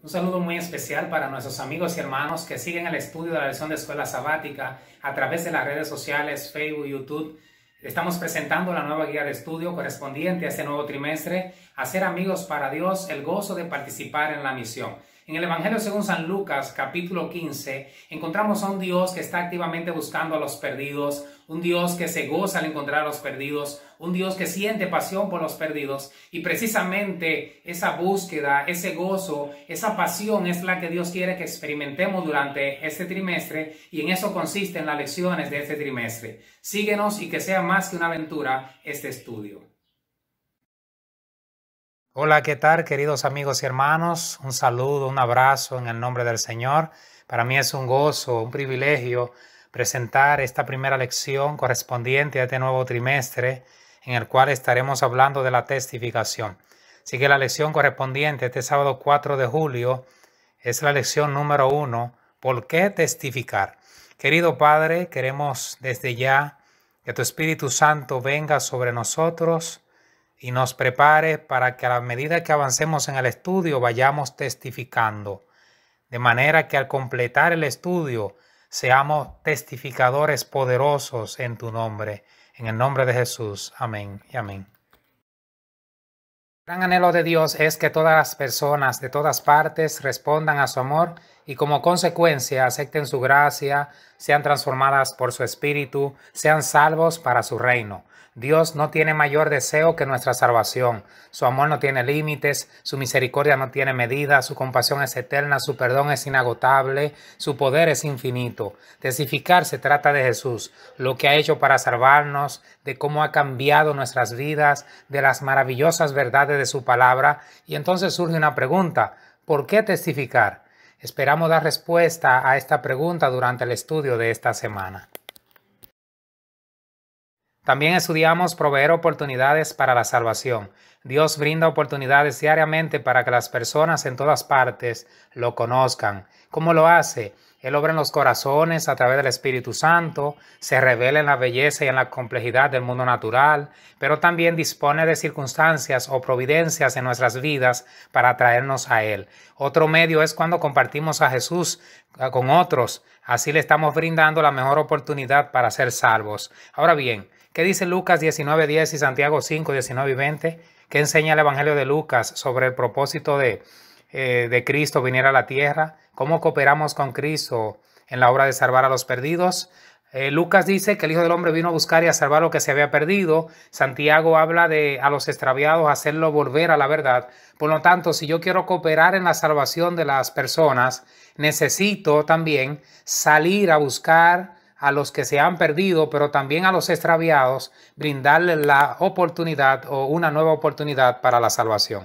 Un saludo muy especial para nuestros amigos y hermanos que siguen el estudio de la lección de Escuela Sabática a través de las redes sociales, Facebook, YouTube. Estamos presentando la nueva guía de estudio correspondiente a este nuevo trimestre, Hacer amigos para Dios, el gozo de participar en la misión. En el Evangelio según San Lucas capítulo 15 encontramos a un Dios que está activamente buscando a los perdidos, un Dios que se goza al encontrar a los perdidos, un Dios que siente pasión por los perdidos y precisamente esa búsqueda, ese gozo, esa pasión es la que Dios quiere que experimentemos durante este trimestre y en eso consisten las lecciones de este trimestre. Síguenos y que sea más que una aventura este estudio. Hola, ¿qué tal queridos amigos y hermanos? Un saludo, un abrazo en el nombre del Señor. Para mí es un gozo, un privilegio presentar esta primera lección correspondiente a este nuevo trimestre en el cual estaremos hablando de la testificación. Así que la lección correspondiente este sábado 4 de julio es la lección número 1, ¿por qué testificar? Querido Padre, queremos desde ya que tu Espíritu Santo venga sobre nosotros y nos prepare para que a la medida que avancemos en el estudio vayamos testificando, de manera que al completar el estudio seamos testificadores poderosos en tu nombre, en el nombre de Jesús. Amén y amén. El gran anhelo de Dios es que todas las personas de todas partes respondan a su amor y como consecuencia acepten su gracia, sean transformadas por su espíritu, sean salvos para su reino. Dios no tiene mayor deseo que nuestra salvación. Su amor no tiene límites, su misericordia no tiene medida, su compasión es eterna, su perdón es inagotable, su poder es infinito. Testificar se trata de Jesús, lo que ha hecho para salvarnos, de cómo ha cambiado nuestras vidas, de las maravillosas verdades de su palabra. Y entonces surge una pregunta, ¿por qué testificar? Esperamos dar respuesta a esta pregunta durante el estudio de esta semana. También estudiamos proveer oportunidades para la salvación. Dios brinda oportunidades diariamente para que las personas en todas partes lo conozcan. ¿Cómo lo hace? Él obra en los corazones a través del Espíritu Santo, se revela en la belleza y en la complejidad del mundo natural, pero también dispone de circunstancias o providencias en nuestras vidas para atraernos a Él. Otro medio es cuando compartimos a Jesús ah, con otros, así le estamos brindando la mejor oportunidad para ser salvos. Ahora bien, ¿Qué dice Lucas 19.10 y Santiago 5, 19 y 20? ¿Qué enseña el Evangelio de Lucas sobre el propósito de, eh, de Cristo venir a la tierra? ¿Cómo cooperamos con Cristo en la obra de salvar a los perdidos? Eh, Lucas dice que el Hijo del Hombre vino a buscar y a salvar lo que se había perdido. Santiago habla de a los extraviados hacerlo volver a la verdad. Por lo tanto, si yo quiero cooperar en la salvación de las personas, necesito también salir a buscar a los que se han perdido, pero también a los extraviados, brindarles la oportunidad o una nueva oportunidad para la salvación.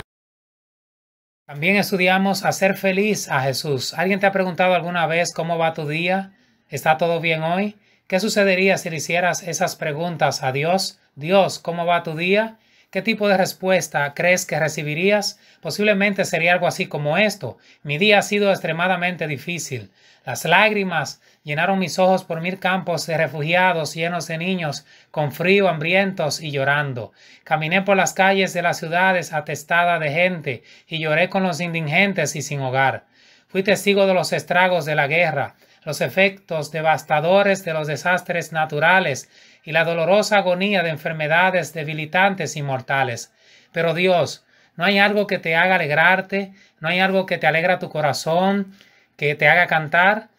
También estudiamos hacer feliz a Jesús. ¿Alguien te ha preguntado alguna vez cómo va tu día? ¿Está todo bien hoy? ¿Qué sucedería si le hicieras esas preguntas a Dios? Dios, ¿cómo va tu día? ¿Qué tipo de respuesta crees que recibirías? Posiblemente sería algo así como esto. Mi día ha sido extremadamente difícil. Las lágrimas llenaron mis ojos por mil campos de refugiados llenos de niños, con frío, hambrientos y llorando. Caminé por las calles de las ciudades atestada de gente y lloré con los indigentes y sin hogar. Fui testigo de los estragos de la guerra, los efectos devastadores de los desastres naturales y la dolorosa agonía de enfermedades debilitantes y mortales. Pero Dios, no hay algo que te haga alegrarte, no hay algo que te alegra tu corazón, que te haga cantar.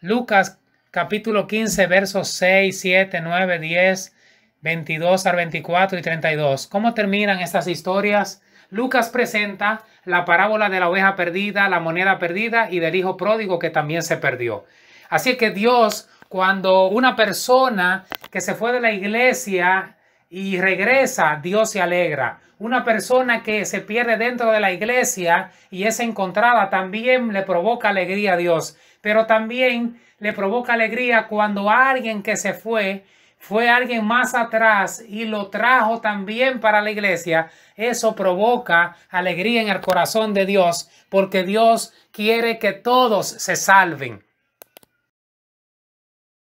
Lucas capítulo 15 versos 6, 7, 9, 10, 22 al 24 y 32. ¿Cómo terminan estas historias? Lucas presenta la parábola de la oveja perdida, la moneda perdida y del hijo pródigo que también se perdió. Así que Dios cuando una persona que se fue de la iglesia y regresa, Dios se alegra. Una persona que se pierde dentro de la iglesia y es encontrada también le provoca alegría a Dios. Pero también le provoca alegría cuando alguien que se fue fue alguien más atrás y lo trajo también para la iglesia, eso provoca alegría en el corazón de Dios, porque Dios quiere que todos se salven.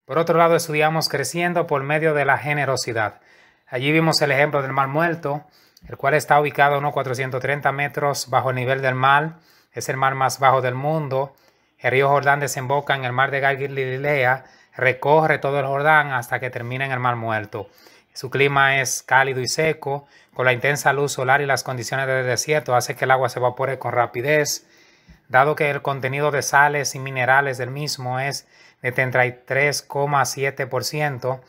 Por otro lado, estudiamos creciendo por medio de la generosidad. Allí vimos el ejemplo del mar muerto, el cual está ubicado a unos 430 metros bajo el nivel del mar, es el mar más bajo del mundo. El río Jordán desemboca en el mar de Galilea, recorre todo el Jordán hasta que termina en el mar muerto. Su clima es cálido y seco, con la intensa luz solar y las condiciones del desierto hace que el agua se evapore con rapidez. Dado que el contenido de sales y minerales del mismo es de 33,7%.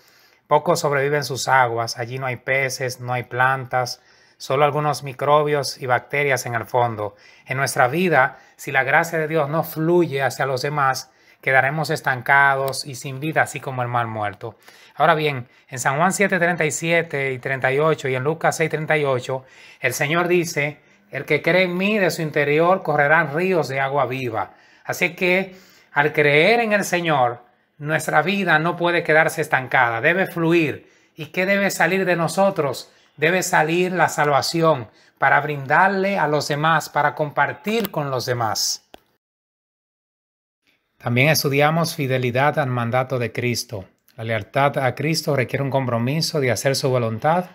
Pocos sobreviven sus aguas, allí no hay peces, no hay plantas, solo algunos microbios y bacterias en el fondo. En nuestra vida, si la gracia de Dios no fluye hacia los demás, quedaremos estancados y sin vida, así como el mal muerto. Ahora bien, en San Juan 7, 37 y 38 y en Lucas 6, 38, el Señor dice, el que cree en mí de su interior correrán ríos de agua viva. Así que al creer en el Señor, nuestra vida no puede quedarse estancada, debe fluir. ¿Y qué debe salir de nosotros? Debe salir la salvación para brindarle a los demás, para compartir con los demás. También estudiamos fidelidad al mandato de Cristo. La lealtad a Cristo requiere un compromiso de hacer su voluntad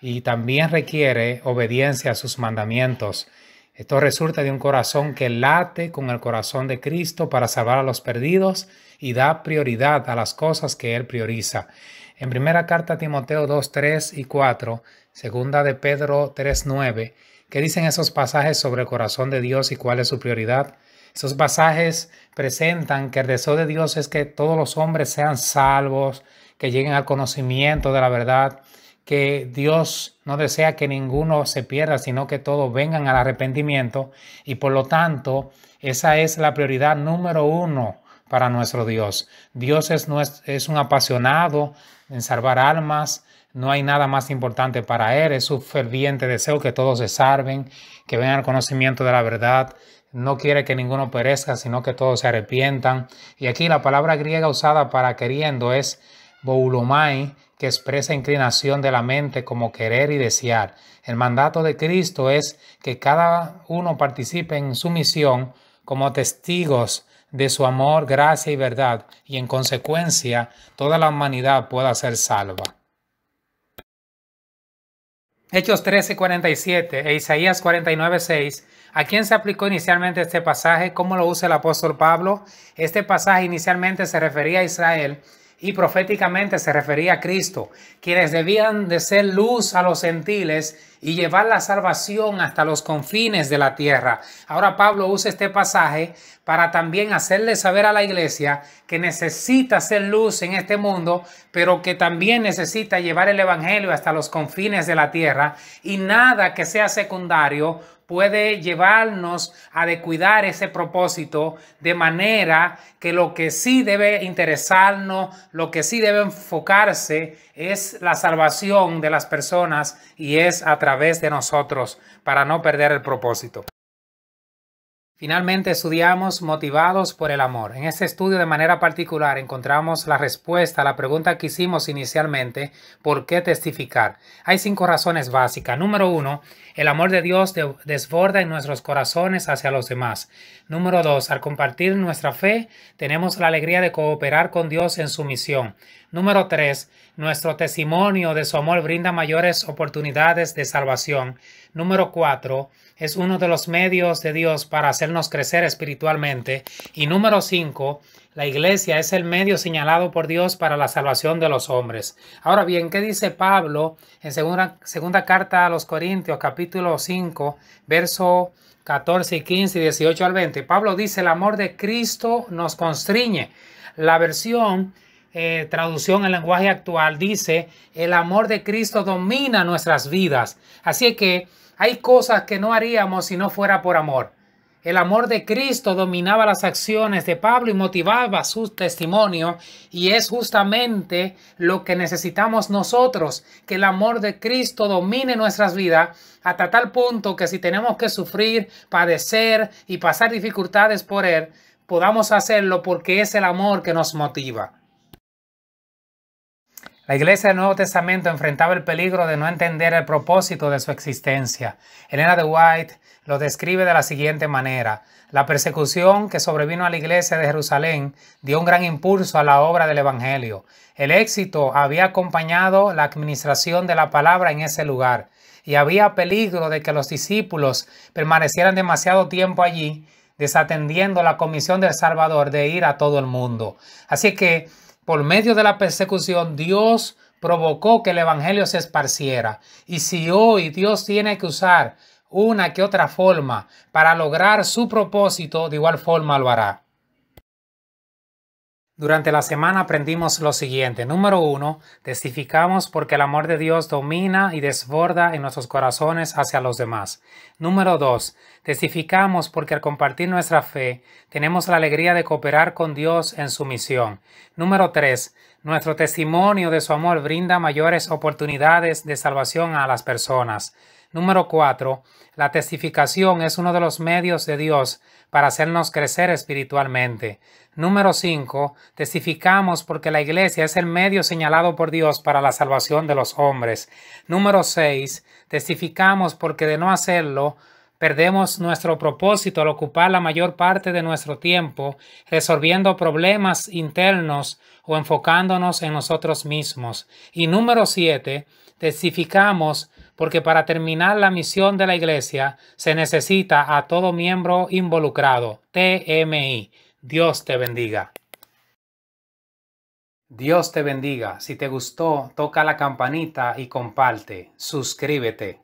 y también requiere obediencia a sus mandamientos. Esto resulta de un corazón que late con el corazón de Cristo para salvar a los perdidos y da prioridad a las cosas que Él prioriza. En primera carta a Timoteo 2, 3 y 4, segunda de Pedro 3, 9, ¿qué dicen esos pasajes sobre el corazón de Dios y cuál es su prioridad? Esos pasajes presentan que el deseo de Dios es que todos los hombres sean salvos, que lleguen al conocimiento de la verdad, que Dios no desea que ninguno se pierda, sino que todos vengan al arrepentimiento y por lo tanto esa es la prioridad número uno para nuestro Dios. Dios es, es un apasionado en salvar almas, no hay nada más importante para Él, es su ferviente deseo que todos se salven, que vengan al conocimiento de la verdad, no quiere que ninguno perezca, sino que todos se arrepientan. Y aquí la palabra griega usada para queriendo es boulomai, que expresa inclinación de la mente como querer y desear. El mandato de Cristo es que cada uno participe en su misión como testigos de su amor, gracia y verdad, y en consecuencia toda la humanidad pueda ser salva. Hechos 13:47 e Isaías 49:6, ¿a quién se aplicó inicialmente este pasaje? ¿Cómo lo usa el apóstol Pablo? Este pasaje inicialmente se refería a Israel y proféticamente se refería a Cristo, quienes debían de ser luz a los gentiles y llevar la salvación hasta los confines de la tierra. Ahora Pablo usa este pasaje para también hacerle saber a la iglesia que necesita hacer luz en este mundo, pero que también necesita llevar el Evangelio hasta los confines de la tierra y nada que sea secundario puede llevarnos a decuidar ese propósito de manera que lo que sí debe interesarnos, lo que sí debe enfocarse es la salvación de las personas y es a través vez de nosotros para no perder el propósito. Finalmente estudiamos motivados por el amor. En este estudio de manera particular encontramos la respuesta a la pregunta que hicimos inicialmente, ¿por qué testificar? Hay cinco razones básicas. Número uno, el amor de Dios desborda en nuestros corazones hacia los demás. Número dos, al compartir nuestra fe, tenemos la alegría de cooperar con Dios en su misión. Número 3. Nuestro testimonio de su amor brinda mayores oportunidades de salvación. Número 4. Es uno de los medios de Dios para hacernos crecer espiritualmente. Y número 5. La iglesia es el medio señalado por Dios para la salvación de los hombres. Ahora bien, ¿qué dice Pablo en segunda, segunda carta a los Corintios capítulo 5, verso 14 y 15 y 18 al 20? Pablo dice, el amor de Cristo nos constriñe. La versión eh, traducción al lenguaje actual, dice, el amor de Cristo domina nuestras vidas. Así que hay cosas que no haríamos si no fuera por amor. El amor de Cristo dominaba las acciones de Pablo y motivaba su testimonio y es justamente lo que necesitamos nosotros, que el amor de Cristo domine nuestras vidas hasta tal punto que si tenemos que sufrir, padecer y pasar dificultades por Él, podamos hacerlo porque es el amor que nos motiva. La iglesia del Nuevo Testamento enfrentaba el peligro de no entender el propósito de su existencia. Elena de White lo describe de la siguiente manera. La persecución que sobrevino a la iglesia de Jerusalén dio un gran impulso a la obra del Evangelio. El éxito había acompañado la administración de la palabra en ese lugar y había peligro de que los discípulos permanecieran demasiado tiempo allí desatendiendo la comisión del Salvador de ir a todo el mundo. Así que por medio de la persecución, Dios provocó que el Evangelio se esparciera. Y si hoy Dios tiene que usar una que otra forma para lograr su propósito, de igual forma lo hará. Durante la semana aprendimos lo siguiente. Número uno, testificamos porque el amor de Dios domina y desborda en nuestros corazones hacia los demás. Número dos, testificamos porque al compartir nuestra fe tenemos la alegría de cooperar con Dios en su misión. Número tres, nuestro testimonio de su amor brinda mayores oportunidades de salvación a las personas. Número 4. La testificación es uno de los medios de Dios para hacernos crecer espiritualmente. Número 5. Testificamos porque la iglesia es el medio señalado por Dios para la salvación de los hombres. Número 6. Testificamos porque de no hacerlo, Perdemos nuestro propósito al ocupar la mayor parte de nuestro tiempo resolviendo problemas internos o enfocándonos en nosotros mismos. Y número siete, testificamos porque para terminar la misión de la Iglesia se necesita a todo miembro involucrado. TMI. Dios te bendiga. Dios te bendiga. Si te gustó, toca la campanita y comparte. Suscríbete.